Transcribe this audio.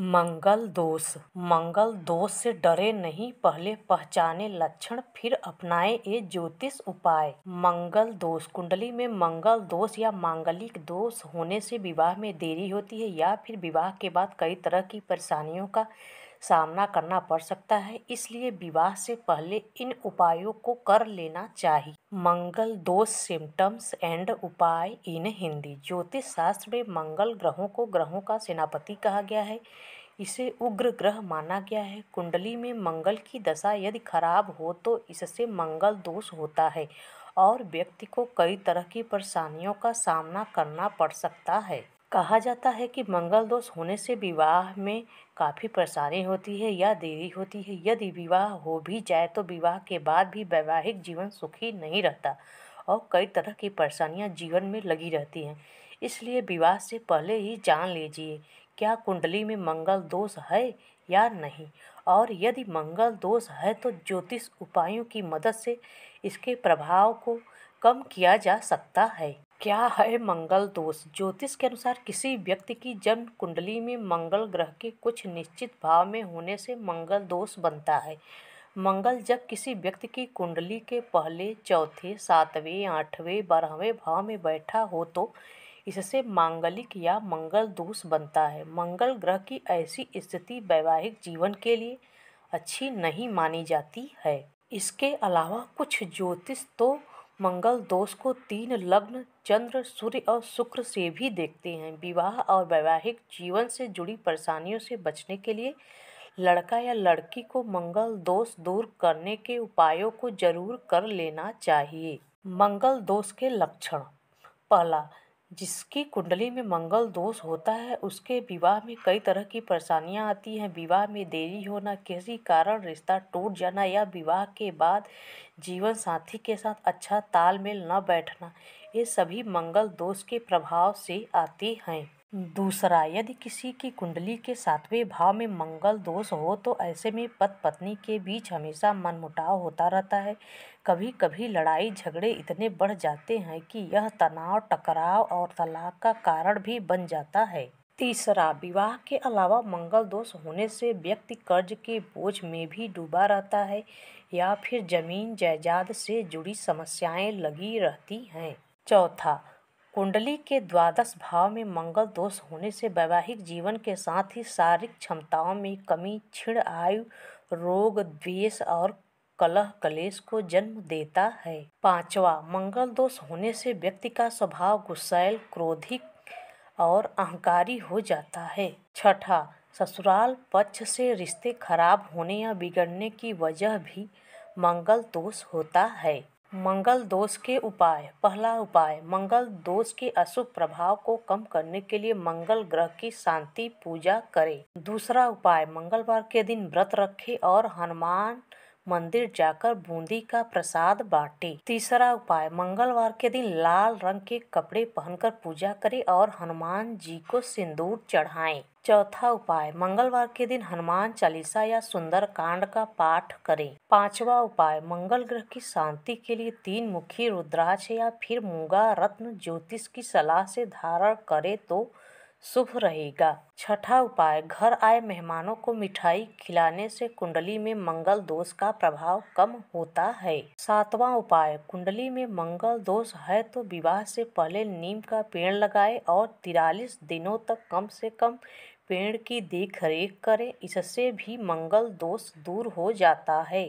मंगल दोष मंगल दोष से डरे नहीं पहले पहचाने लक्षण फिर अपनाएं ये ज्योतिष उपाय मंगल दोष कुंडली में मंगल दोष या मांगलिक दोष होने से विवाह में देरी होती है या फिर विवाह के बाद कई तरह की परेशानियों का सामना करना पड़ सकता है इसलिए विवाह से पहले इन उपायों को कर लेना चाहिए मंगल दोष सिम्टम्स एंड उपाय इन हिंदी ज्योतिष शास्त्र में मंगल ग्रहों को ग्रहों का सेनापति कहा गया है इसे उग्र ग्रह माना गया है कुंडली में मंगल की दशा यदि खराब हो तो इससे मंगल दोष होता है और व्यक्ति को कई तरह की परेशानियों का सामना करना पड़ सकता है कहा जाता है कि मंगल दोष होने से विवाह में काफ़ी परेशानी होती है या देरी होती है यदि विवाह हो भी जाए तो विवाह के बाद भी वैवाहिक जीवन सुखी नहीं रहता और कई तरह की परेशानियां जीवन में लगी रहती हैं इसलिए विवाह से पहले ही जान लीजिए क्या कुंडली में मंगल दोष है या नहीं और यदि मंगल दोष है तो ज्योतिष उपायों की मदद से इसके प्रभाव को कम किया जा सकता है क्या है मंगल दोष ज्योतिष के अनुसार किसी व्यक्ति की जन्म कुंडली में मंगल ग्रह के कुछ निश्चित भाव में होने से मंगल दोष बनता है मंगल जब किसी व्यक्ति की कुंडली के पहले चौथे सातवें आठवें बारहवें भाव में बैठा हो तो इससे मांगलिक या मंगल दोष बनता है मंगल ग्रह की ऐसी स्थिति वैवाहिक जीवन के लिए अच्छी नहीं मानी जाती है इसके अलावा कुछ ज्योतिष तो मंगल दोष को तीन लग्न चंद्र सूर्य और शुक्र से भी देखते हैं विवाह और वैवाहिक जीवन से जुड़ी परेशानियों से बचने के लिए लड़का या लड़की को मंगल दोष दूर करने के उपायों को जरूर कर लेना चाहिए मंगल दोष के लक्षण पहला जिसकी कुंडली में मंगल दोष होता है उसके विवाह में कई तरह की परेशानियां आती हैं विवाह में देरी होना किसी कारण रिश्ता टूट जाना या विवाह के बाद जीवन साथी के साथ अच्छा तालमेल न बैठना ये सभी मंगल दोष के प्रभाव से आती हैं दूसरा यदि किसी की कुंडली के सातवें भाव में मंगल दोष हो तो ऐसे में पत पत्नी के बीच हमेशा मनमुटाव होता रहता है कभी कभी लड़ाई झगड़े इतने बढ़ जाते हैं कि यह तनाव टकराव और तलाक का कारण भी बन जाता है तीसरा विवाह के अलावा मंगल दोष होने से व्यक्ति कर्ज के बोझ में भी डूबा रहता है या फिर जमीन जायदाद से जुड़ी समस्याएं लगी रहती हैं चौथा कुंडली के द्वादश भाव में मंगल दोष होने से वैवाहिक जीवन के साथ ही शारीरिक क्षमताओं में कमी क्षीण आयु रोग द्वेष और कलह कलेश को जन्म देता है पांचवा मंगल दोष होने से व्यक्ति का स्वभाव गुस्सैल क्रोधिक और अहंकारी हो जाता है छठा ससुराल पक्ष से रिश्ते खराब होने या बिगड़ने की वजह भी मंगल दोष होता है मंगल दोष के उपाय पहला उपाय मंगल दोष के अशुभ प्रभाव को कम करने के लिए मंगल ग्रह की शांति पूजा करें दूसरा उपाय मंगलवार के दिन व्रत रखें और हनुमान मंदिर जाकर बूंदी का प्रसाद बांटे तीसरा उपाय मंगलवार के दिन लाल रंग के कपड़े पहनकर पूजा करें और हनुमान जी को सिंदूर चढ़ाएं चौथा उपाय मंगलवार के दिन हनुमान चालीसा या सुंदर कांड का पाठ करें पांचवा उपाय मंगल ग्रह की शांति के लिए तीन मुखी रुद्राक्ष या फिर मूंगा रत्न ज्योतिष की सलाह से धारण करें तो शुभ रहेगा छठा उपाय घर आए मेहमानों को मिठाई खिलाने से कुंडली में मंगल दोष का प्रभाव कम होता है सातवां उपाय कुंडली में मंगल दोष है तो विवाह से पहले नीम का पेड़ लगाएं और तिरालीस दिनों तक कम से कम पेड़ की देखरेख करें इससे भी मंगल दोष दूर हो जाता है